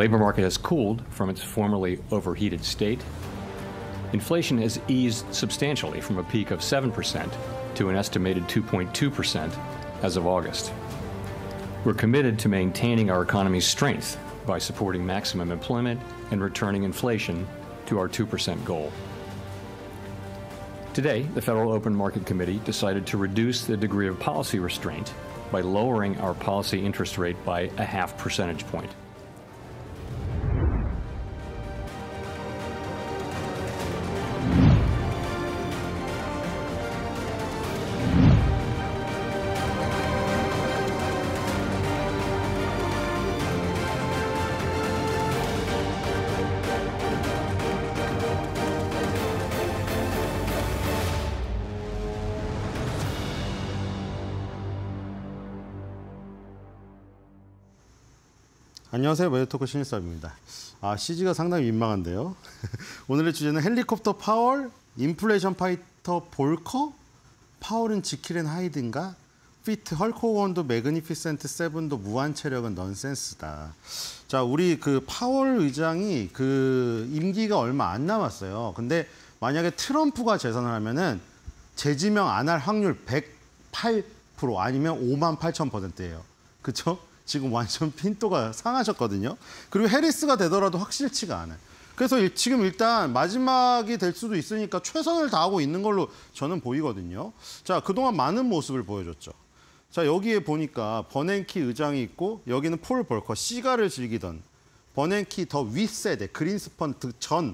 labor market has cooled from its formerly overheated state. Inflation has eased substantially from a peak of 7% to an estimated 2.2% as of August. We're committed to maintaining our economy's strength by supporting maximum employment and returning inflation to our 2% goal. Today, the Federal Open Market Committee decided to reduce the degree of policy restraint by lowering our policy interest rate by a half percentage point. 안녕하세요. 웨뉴토크 신일섭입니다. 아, CG가 상당히 민망한데요. 오늘의 주제는 헬리콥터 파월, 인플레이션 파이터 볼커, 파월은 지킬앤 하이든가, 피트 헐코원도 매그니피센트 세븐도 무한 체력은 넌센스다. 자, 우리 그 파월 의장이 그 임기가 얼마 안 남았어요. 근데 만약에 트럼프가 재선을 하면은 재지명 안 할 확률 108% 아니면 5 8 0 0 0예요 그렇죠? 지금 완전 핀도가 상하셨거든요. 그리고 해리스가 되더라도 확실치가 않아요. 그래서 지금 일단 마지막이 될 수도 있으니까 최선을 다하고 있는 걸로 저는 보이거든요. 자, 그동안 많은 모습을 보여줬죠. 자, 여기에 보니까 버냉키 의장이 있고 여기는 폴 벌커, 시가를 즐기던 버냉키 더 윗세대, 그린스펀 트전에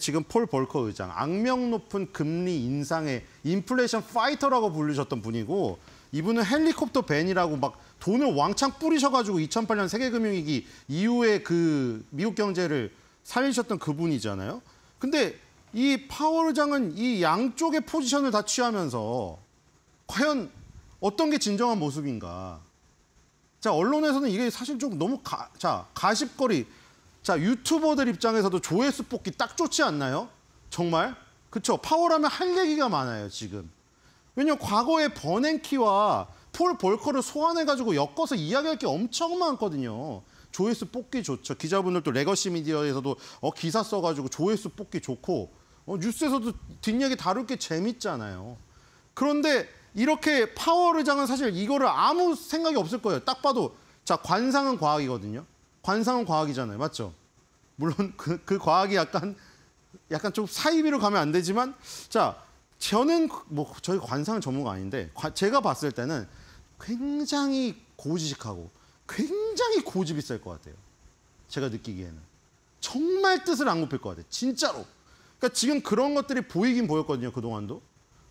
지금 폴 벌커 의장, 악명 높은 금리 인상의 인플레이션 파이터라고 불리셨던 분이고 이분은 헬리콥터 벤이라고 막 돈을 왕창 뿌리셔가지고 2008년 세계금융위기 이후에 그 미국 경제를 살리셨던 그분이잖아요. 근데 이 파월 의장은 이 양쪽의 포지션을 다 취하면서 과연 어떤 게 진정한 모습인가. 자, 언론에서는 이게 사실 좀 너무 가, 자, 가십거리. 자, 유튜버들 입장에서도 조회수 뽑기 딱 좋지 않나요? 정말? 그쵸 파월하면 할 얘기가 많아요, 지금. 왜냐면 과거의 버냉키와 폴 볼커를 소환해가지고 엮어서 이야기할 게 엄청 많거든요. 조회수 뽑기 좋죠. 기자분들도 레거시 미디어에서도 어, 기사 써가지고 조회수 뽑기 좋고 어, 뉴스에서도 뒷얘기 다룰 게 재밌잖아요. 그런데 이렇게 파워 의장은 사실 이거를 아무 생각이 없을 거예요. 딱 봐도 자 관상은 과학이거든요. 관상은 과학이잖아요. 맞죠? 물론 그, 그 과학이 약간 약간 좀 사이비로 가면 안 되지만 자 저는 그, 뭐 저희 관상 전문가 아닌데 제가 봤을 때는 굉장히 고지식하고 굉장히 고집이 셀 것 같아요. 제가 느끼기에는 정말 뜻을 안 굽힐 것 같아요. 진짜로. 그러니까 지금 그런 것들이 보이긴 보였거든요. 그 동안도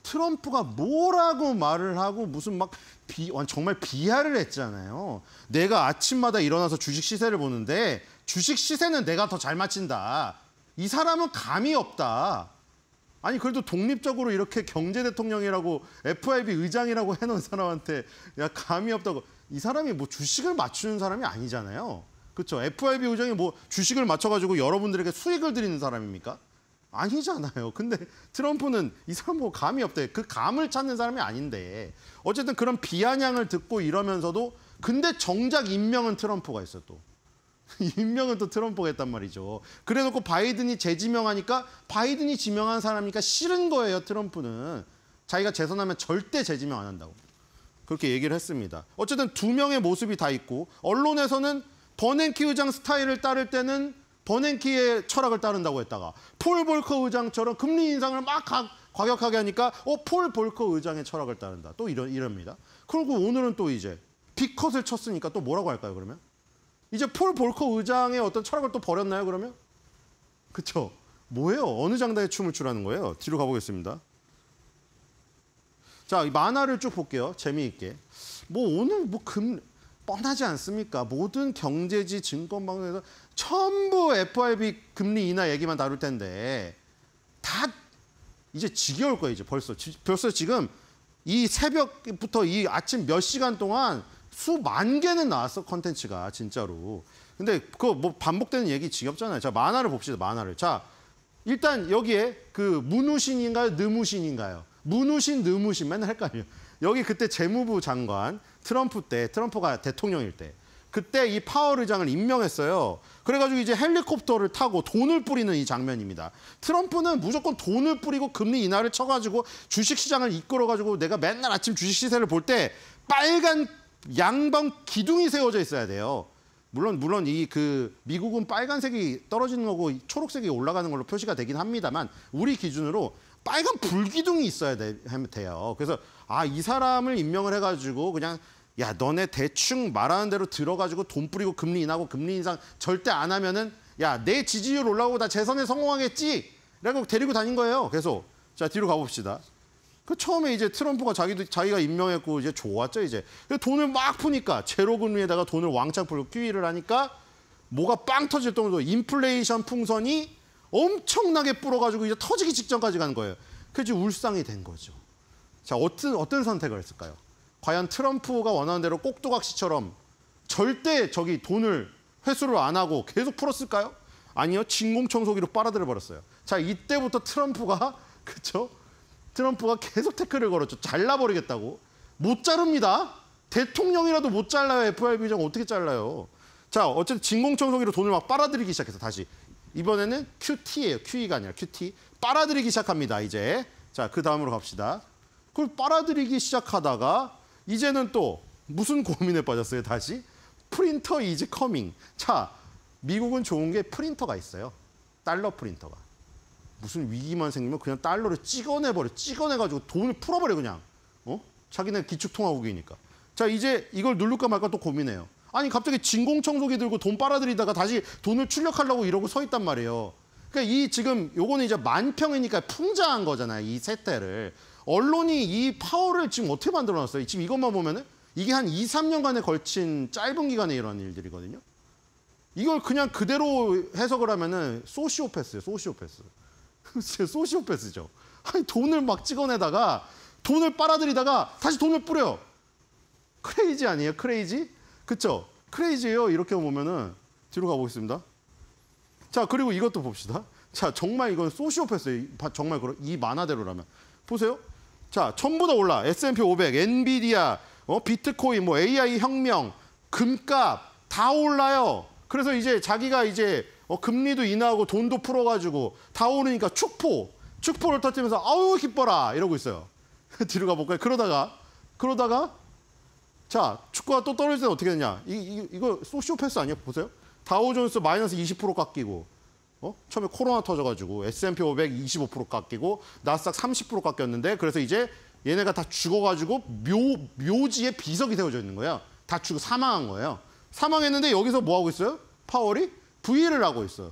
트럼프가 뭐라고 말을 하고 무슨 막 비, 정말 비하를 했잖아요. 내가 아침마다 일어나서 주식 시세를 보는데 주식 시세는 내가 더 잘 맞힌다. 이 사람은 감이 없다. 아니 그래도 독립적으로 이렇게 경제 대통령이라고 FIB 의장이라고 해놓은 사람한테 야 감이 없다고 이 사람이 뭐 주식을 맞추는 사람이 아니잖아요. 그렇죠? FIB 의장이 뭐 주식을 맞춰가지고 여러분들에게 수익을 드리는 사람입니까? 아니잖아요. 근데 트럼프는 이 사람 뭐 감이 없대. 그 감을 찾는 사람이 아닌데 어쨌든 그런 비아냥을 듣고 이러면서도 근데 정작 임명은 트럼프가 있어 또. 임명은 또 트럼프가 했단 말이죠. 그래놓고 바이든이 재지명하니까 바이든이 지명한 사람이니까 싫은 거예요, 트럼프는. 자기가 재선하면 절대 재지명 안 한다고. 그렇게 얘기를 했습니다. 어쨌든 두 명의 모습이 다 있고 언론에서는 버냉키 의장 스타일을 따를 때는 버냉키의 철학을 따른다고 했다가 폴 볼커 의장처럼 금리 인상을 막 과격하게 하니까 어, 폴 볼커 의장의 철학을 따른다. 또 이런, 이럽니다. 그리고 오늘은 또 이제 빅컷을 쳤으니까 또 뭐라고 할까요, 그러면? 이제 폴 볼커 의장의 어떤 철학을 또 버렸나요, 그러면? 그쵸 뭐예요? 어느 장단에 춤을 추라는 거예요? 뒤로 가보겠습니다. 자, 이 만화를 쭉 볼게요. 재미있게. 뭐 오늘 뭐 금, 뻔하지 않습니까? 모든 경제지 증권방송에서 전부 FRB 금리 인하 얘기만 다룰 텐데 다 이제 지겨울 거예요, 이제 벌써. 지, 벌써 지금 이 새벽부터 이 아침 몇 시간 동안 수만 개는 나왔어 컨텐츠가 진짜로. 근데 그거 뭐 반복되는 얘기 지겹잖아요. 자 만화를 봅시다 만화를. 자 일단 여기에 그 문우신인가요 느무신인가요? 문우신 느무신 맨날 헷갈려. 여기 그때 재무부 장관 트럼프 때 트럼프가 대통령일 때 그때 이 파월 의장을 임명했어요. 그래가지고 이제 헬리콥터를 타고 돈을 뿌리는 이 장면입니다. 트럼프는 무조건 돈을 뿌리고 금리 인하를 쳐가지고 주식시장을 이끌어가지고 내가 맨날 아침 주식 시세를 볼 때 빨간 양방 기둥이 세워져 있어야 돼요. 물론 물론 이 그 미국은 빨간색이 떨어지는 거고 초록색이 올라가는 걸로 표시가 되긴 합니다만 우리 기준으로 빨간 불기둥이 있어야 돼, 하면 돼요. 그래서 아 이 사람을 임명을 해가지고 그냥 야 너네 대충 말하는 대로 들어가지고 돈 뿌리고 금리 인하고 금리 인상 절대 안 하면은 야 내 지지율 올라오고 나 재선에 성공하겠지. 라고 데리고 다닌 거예요. 계속 자 뒤로 가봅시다. 그 처음에 이제 트럼프가 자기도 자기가 임명했고 이제 좋았죠 이제 돈을 막 푸니까 제로 금리에다가 돈을 왕창 풀고 QE를 하니까 뭐가 빵 터질 정도로 인플레이션 풍선이 엄청나게 불어가지고 이제 터지기 직전까지 간 거예요. 그래서 울상이 된 거죠. 자 어떤 어떤 선택을 했을까요? 과연 트럼프가 원하는 대로 꼭두각시처럼 절대 저기 돈을 회수를 안 하고 계속 풀었을까요? 아니요 진공청소기로 빨아들여 버렸어요. 자 이때부터 트럼프가 그쵸? 트럼프가 계속 태클을 걸었죠. 잘라버리겠다고. 못 자릅니다. 대통령이라도 못 잘라요. FRB 장 어떻게 잘라요. 자, 어쨌든 진공청소기로 돈을 막 빨아들이기 시작해서 다시. 이번에는 QT예요. QE가 아니라 QT. 빨아들이기 시작합니다, 이제. 자, 그 다음으로 갑시다. 그걸 빨아들이기 시작하다가 이제는 또 무슨 고민에 빠졌어요, 다시? 프린터 이즈 커밍. 자, 미국은 좋은 게 프린터가 있어요. 달러 프린터가. 무슨 위기만 생기면 그냥 달러를 찍어내버려. 찍어내가지고 돈을 풀어버려, 그냥. 어? 자기네 기축통화국이니까. 자, 이제 이걸 누를까 말까 또 고민해요. 아니, 갑자기 진공청소기 들고 돈 빨아들이다가 다시 돈을 출력하려고 이러고 서 있단 말이에요. 그러니까 이 지금 요거는 이제 만평이니까 풍자한 거잖아요, 이 세태를. 언론이 이 파워를 지금 어떻게 만들어놨어요? 지금 이것만 보면은 이게 한 2, 3년간에 걸친 짧은 기간에 일어난 일들이거든요. 이걸 그냥 그대로 해석을 하면은 소시오패스예요, 소시오패스. 진짜 소시오패스죠. 아니 돈을 막 찍어내다가 돈을 빨아들이다가 다시 돈을 뿌려요. 크레이지 아니에요? 크레이지? 그쵸? 크레이지예요. 이렇게 보면은 뒤로 가보겠습니다. 자 그리고 이것도 봅시다. 자 정말 이건 소시오패스예요. 정말 그런 이 만화대로라면 보세요. 자 전부 다 올라. S&P 500, 엔비디아, 어, 비트코인, 뭐 AI 혁명, 금값 다 올라요. 그래서 이제 자기가 이제 어, 금리도 인하하고 돈도 풀어가지고 다 오르니까 축포, 축포를 터뜨리면서 아우 기뻐라 이러고 있어요. 뒤로 가볼까요? 그러다가 그러다가 자 축구가 또 떨어질 때 어떻게 되냐? 이, 이, 이거 소시오패스 아니야 보세요. 다우존스 마이너스 20% 깎이고 어? 처음에 코로나 터져가지고 S&P 500 25% 깎이고 나스닥 30% 깎였는데 그래서 이제 얘네가 다 죽어가지고 묘, 묘지에 비석이 세워져 있는 거야. 다 죽어 사망한 거예요. 사망했는데 여기서 뭐 하고 있어요? 파월이 부위를 하고 있어요.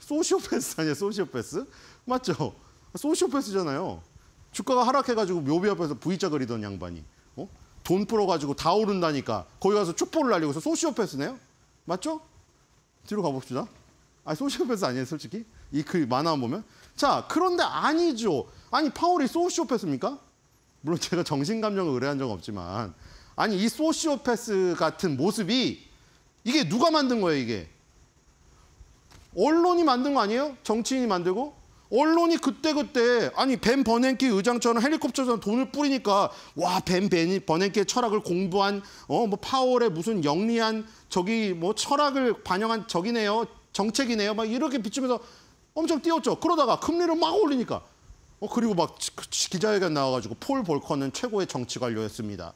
소시오패스 아니에요, 소시오패스? 맞죠? 소시오패스잖아요. 주가가 하락해가지고 묘비 앞에서 V자 그리던 양반이 어? 돈 풀어가지고 다 오른다니까 거기 가서 촛불을 날리고 서 소시오패스네요? 맞죠? 뒤로 가봅시다. 아 소시오패스 아니에요 솔직히? 이 그만화 보면 자 그런데 아니죠. 아니 파울이 소시오패스입니까? 물론 제가 정신감정을 의뢰한 적은 없지만 아니 이 소시오패스 같은 모습이 이게 누가 만든 거예요 이게? 언론이 만든 거 아니에요? 정치인이 만들고? 언론이 그때그때 아니 벤 버냉키 의장처럼 헬리콥터처럼 돈을 뿌리니까 와벤 버냉키의 철학을 공부한 어 뭐 파월의 무슨 영리한 저기 뭐 철학을 반영한 적이네요 정책이네요 막 이렇게 비추면서 엄청 띄웠죠 그러다가 금리를 막 올리니까 어 그리고 막 그 기자회견 나와가지고 폴 볼커는 최고의 정치관료였습니다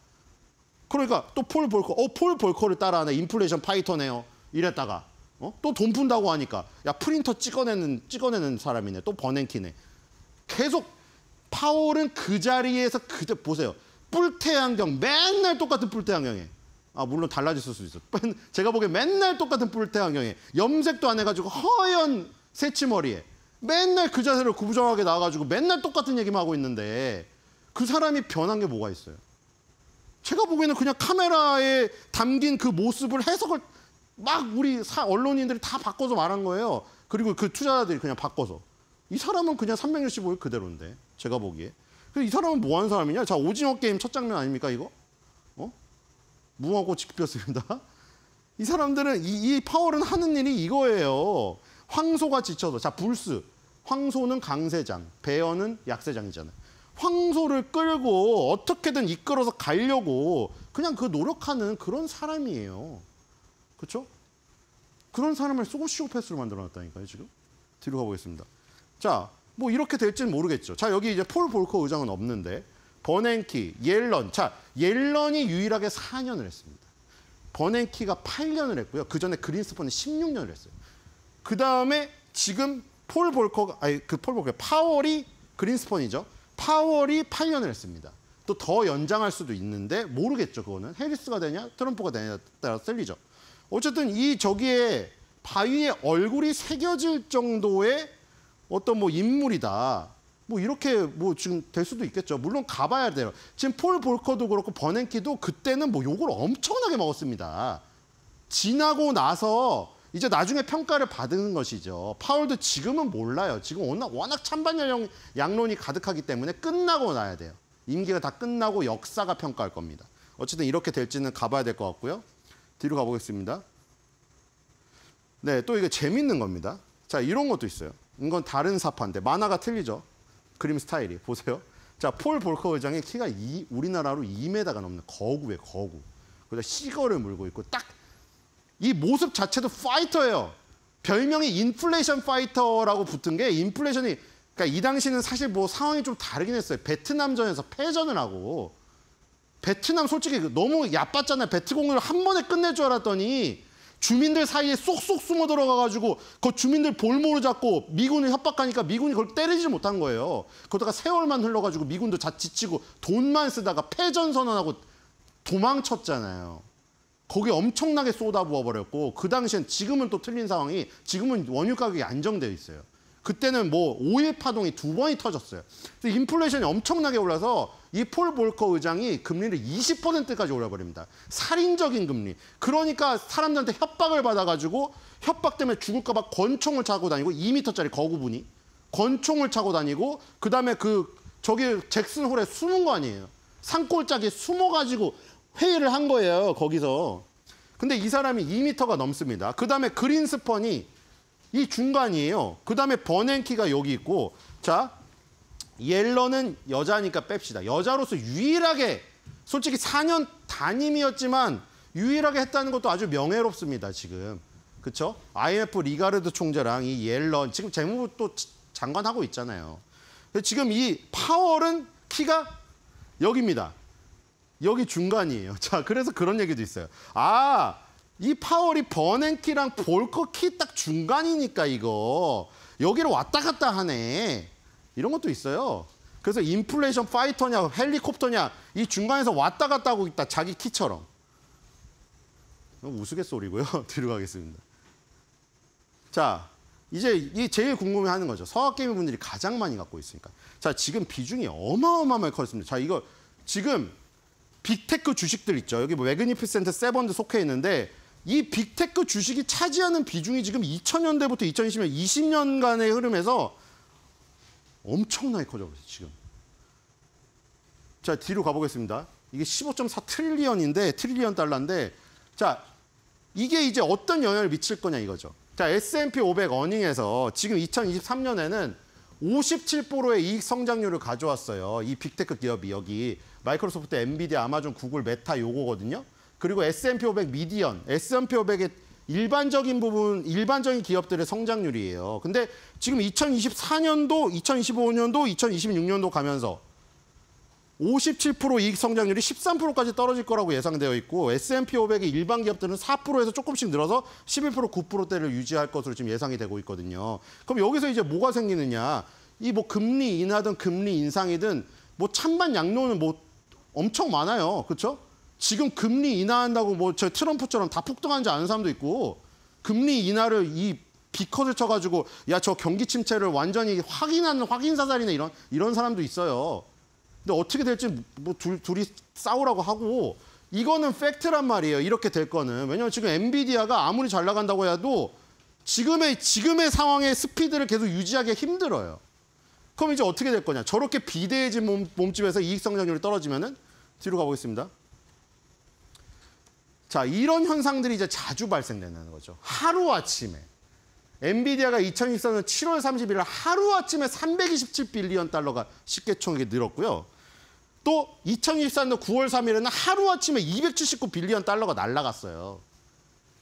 그러니까 또 폴 볼커 어폴 볼커를 따라하네 인플레이션 파이터네요 이랬다가 어? 또돈 푼다고 하니까 야 프린터 찍어내는 찍어내는 사람이네. 또 버냉키네. 계속 파월은 그 자리에서 그대 보세요. 뿔테안경 맨날 똑같은 뿔테안경에 아 물론 달라졌을 수도 있어. 제가 보기엔 맨날 똑같은 뿔테안경에 염색도 안 해가지고 허연 새치머리에 맨날 그 자세로 구부정하게 나와가지고 맨날 똑같은 얘기만 하고 있는데 그 사람이 변한 게 뭐가 있어요? 제가 보기에는 그냥 카메라에 담긴 그 모습을 해석을 막 우리 사, 언론인들이 다 바꿔서 말한 거예요. 그리고 그 투자자들이 그냥 바꿔서. 이 사람은 그냥 365일 그대로인데 제가 보기에. 그이 사람은 뭐 하는 사람이냐? 자 오징어 게임 첫 장면 아닙니까 이거? 어? 무궁화꽃이 피습니다이 사람들은 이, 이 파월은 하는 일이 이거예요. 황소가 지쳐서 자 불스 황소는 강세장 배어는 약세장이잖아요. 황소를 끌고 어떻게든 이끌어서 가려고 그냥 그 노력하는 그런 사람이에요. 그렇죠? 그런 사람을 소고 시오패스로 만들어놨다니까요, 지금. 뒤로 가보겠습니다. 자, 뭐 이렇게 될지는 모르겠죠. 자, 여기 이제 폴 볼커 의장은 없는데 버냉키, 옐런. 자, 옐런이 유일하게 4년을 했습니다. 버냉키가 8년을 했고요. 그 전에 그린스폰이 16년을 했어요. 그 다음에 지금 폴 볼커가, 아니 그 폴 볼커, 파월이 그린스폰이죠 파월이 8년을 했습니다. 또 더 연장할 수도 있는데 모르겠죠, 그거는. 해리스가 되냐, 트럼프가 되냐에 따라 틀리죠. 어쨌든 이 저기에 바위에 얼굴이 새겨질 정도의 어떤 뭐 인물이다. 뭐 이렇게 뭐 지금 될 수도 있겠죠. 물론 가봐야 돼요. 지금 폴 볼커도 그렇고 버냉키도 그때는 뭐 욕을 엄청나게 먹었습니다. 지나고 나서 이제 나중에 평가를 받은 것이죠. 파울도 지금은 몰라요. 지금 워낙, 워낙 찬반 연령 양론이 가득하기 때문에 끝나고 나야 돼요. 임기가 다 끝나고 역사가 평가할 겁니다. 어쨌든 이렇게 될지는 가봐야 될 것 같고요. 뒤로 가보겠습니다. 네, 또 이게 재밌는 겁니다. 자, 이런 것도 있어요. 이건 다른 사파인데 만화가 틀리죠. 그림 스타일이 보세요. 자, 폴 볼커 의장의 키가 이, 우리나라로 2m가 넘는 거구에요 거구. 그래 시거를 물고 있고 딱 이 모습 자체도 파이터예요. 별명이 인플레이션 파이터라고 붙은 게 인플레이션이 그러니까 이 당시는 사실 뭐 상황이 좀 다르긴 했어요. 베트남전에서 패전을 하고 베트남 솔직히 너무 얕봤잖아요. 베트공을 한 번에 끝낼 줄 알았더니 주민들 사이에 쏙쏙 숨어 들어가가지고 그 주민들 볼모로 잡고 미군을 협박하니까 미군이 그걸 때리지 못한 거예요. 그러다가 세월만 흘러가지고 미군도 자칫치고 돈만 쓰다가 패전 선언하고 도망쳤잖아요. 거기 엄청나게 쏟아부어 버렸고 그 당시엔 지금은 또 틀린 상황이 지금은 원유 가격이 안정되어 있어요. 그때는 뭐오일 파동이 두 번이 터졌어요. 그래 인플레이션이 엄청나게 올라서 이 폴 볼커 의장이 금리를 20%까지 올려버립니다. 살인적인 금리. 그러니까 사람들한테 협박을 받아가지고 협박 때문에 죽을까 봐 권총을 차고 다니고 2미터짜리 거구분이 권총을 차고 다니고 그다음에 그 저기 잭슨 홀에 숨은 거 아니에요. 산골짜기 숨어가지고 회의를 한 거예요, 거기서. 근데 이 사람이 2미터가 넘습니다. 그다음에 그린스펀이 이 중간이에요. 그다음에 버냉키가 여기 있고 자 옐러는 여자니까 뺍시다. 여자로서 유일하게 솔직히 4년 단임이었지만 유일하게 했다는 것도 아주 명예롭습니다. 지금 그쵸 IMF 리가르드 총재랑 이 옐런 지금 재무부 또 장관 하고 있잖아요. 지금 이 파월은 키가 여기입니다. 여기 중간이에요. 자, 그래서 그런 얘기도 있어요. 아, 이 파월이 버냉키랑 볼커키 딱 중간이니까 이거 여기를 왔다 갔다 하네. 이런 것도 있어요. 그래서 인플레이션 파이터냐 헬리콥터냐 이 중간에서 왔다 갔다 하고 있다. 자기 키처럼. 어, 우스갯소리고요. 뒤로 가겠습니다. 자, 이제 이 제일 궁금해하는 거죠. 서학개미 분들이 가장 많이 갖고 있으니까. 자, 지금 비중이 어마어마하게 커졌습니다. 자, 이거 지금 빅테크 주식들 있죠. 여기 뭐 매그니피센트 세번드 속해 있는데 이 빅테크 주식이 차지하는 비중이 지금 2000년대부터 2020년 20년간의 흐름에서 엄청나게 커져버렸어요, 지금. 자, 뒤로 가보겠습니다. 이게 15.4 트릴리언인데, 트릴리언 달러인데, 자, 이게 이제 어떤 영향을 미칠 거냐 이거죠. 자, S&P 500 어닝에서 지금 2023년에는 57%의 이익 성장률을 가져왔어요. 이 빅테크 기업이 여기 마이크로소프트, 엔비디아, 아마존, 구글, 메타 요거거든요. 그리고 S&P 500 미디언, S&P 500의 일반적인 부분, 일반적인 기업들의 성장률이에요. 근데 지금 2024년도, 2025년도, 2026년도 가면서 57% 이익 성장률이 13%까지 떨어질 거라고 예상되어 있고 S&P 500의 일반 기업들은 4%에서 조금씩 늘어서 11% 9%대를 유지할 것으로 지금 예상이 되고 있거든요. 그럼 여기서 이제 뭐가 생기느냐? 이 뭐 금리 인하든 금리 인상이든 뭐 찬반 양론은 뭐 엄청 많아요. 그렇죠? 지금 금리 인하한다고 뭐 저 트럼프처럼 다 폭등한지 아는 사람도 있고 금리 인하를 이 비컷을 쳐가지고 야 저 경기 침체를 완전히 확인하는 확인 사살이네 이런 이런 사람도 있어요. 근데 어떻게 될지 뭐 둘, 둘이 싸우라고 하고 이거는 팩트란 말이에요. 이렇게 될 거는 왜냐면 지금 엔비디아가 아무리 잘 나간다고 해도 지금의 지금의 상황의 스피드를 계속 유지하기 힘들어요. 그럼 이제 어떻게 될 거냐? 저렇게 비대해진 몸, 몸집에서 이익 성장률이 떨어지면은 뒤로 가보겠습니다. 자, 이런 현상들이 이제 자주 발생된다는 거죠. 하루아침에. 엔비디아가 2 0 1 4년 7월 31일 하루아침에 327빌리언 달러가 식계총액이 늘었고요. 또2 0 1 4년 9월 3일에는 하루아침에 279빌리언 달러가 날아갔어요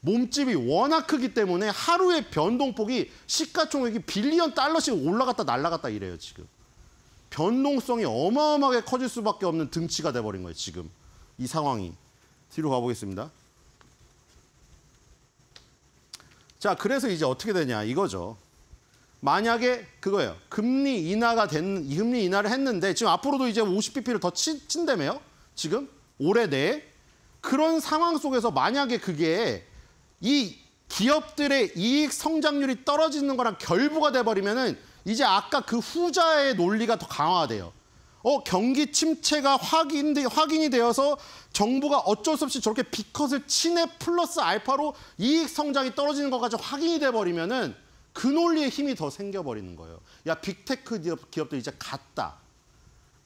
몸집이 워낙 크기 때문에 하루의 변동폭이 시가총액이 빌리언 달러씩 올라갔다 날아갔다 이래요, 지금. 변동성이 어마어마하게 커질 수밖에 없는 등치가 돼버린 거예요, 지금. 이 상황이. 뒤로 가보겠습니다. 자, 그래서 이제 어떻게 되냐 이거죠. 만약에 그거예요. 금리 인하가 된 금리 인하를 했는데 지금 앞으로도 이제 50bp를 더 치, 친다며요. 지금 올해 내에 그런 상황 속에서 만약에 그게 이 기업들의 이익 성장률이 떨어지는 거랑 결부가 돼버리면은 이제 아까 그 후자의 논리가 더 강화돼요. 어, 경기 침체가 확인, 되 확인이 되어서 정부가 어쩔 수 없이 저렇게 비컷을 친해 플러스 알파로 이익 성장이 떨어지는 것까지 확인이 돼버리면은 그 논리에 힘이 더 생겨버리는 거예요. 야, 빅테크 기업, 들 이제 갔다.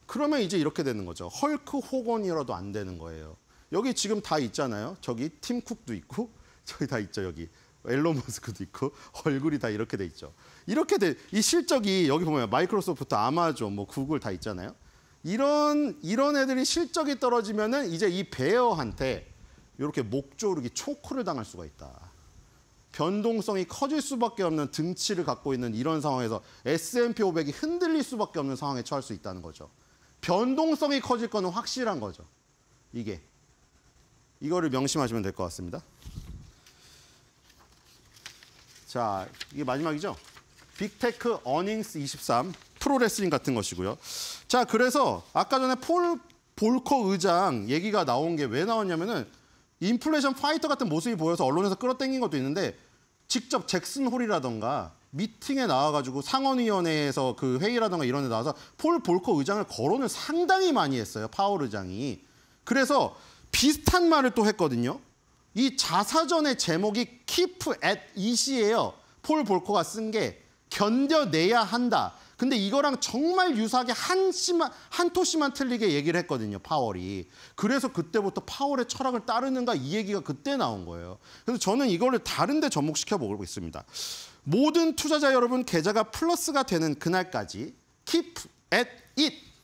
그러면 이제 이렇게 되는 거죠. 헐크 호건이라도 안 되는 거예요. 여기 지금 다 있잖아요. 저기 팀쿡도 있고 저기 다 있죠, 여기. 앨런 머스크도 있고 얼굴이 다 이렇게 돼 있죠. 이렇게 돼, 이 실적이 여기 보면 마이크로소프트, 아마존, 뭐 구글 다 있잖아요. 이런 이런 애들이 실적이 떨어지면은 이제 이 베어한테 이렇게 목조르기 초크를 당할 수가 있다. 변동성이 커질 수밖에 없는 등치를 갖고 있는 이런 상황에서 S&P 500이 흔들릴 수밖에 없는 상황에 처할 수 있다는 거죠. 변동성이 커질 거는 확실한 거죠. 이게 이거를 명심하시면 될 것 같습니다. 자, 이게 마지막이죠. 빅테크 어닝스 23. 프로레슬링 같은 것이고요. 자, 그래서 아까 전에 폴 볼커 의장 얘기가 나온 게 왜 나왔냐면은 인플레이션 파이터 같은 모습이 보여서 언론에서 끌어당긴 것도 있는데 직접 잭슨 홀이라던가 미팅에 나와가지고 상원위원회에서 그 회의라던가 이런 데 나와서 폴 볼커 의장을 거론을 상당히 많이 했어요. 파월 의장이. 그래서 비슷한 말을 또 했거든요. 이 자사전의 제목이 Keep at 이시예요. 폴 볼커가 쓴 게 견뎌내야 한다. 근데 이거랑 정말 유사하게 한 씨만 한 토씨만 틀리게 얘기를 했거든요. 파월이. 그래서 그때부터 파월의 철학을 따르는가 이 얘기가 그때 나온 거예요. 그래서 저는 이거를 다른 데 접목시켜 보고 있습니다. 모든 투자자 여러분 계좌가 플러스가 되는 그날까지 keep at it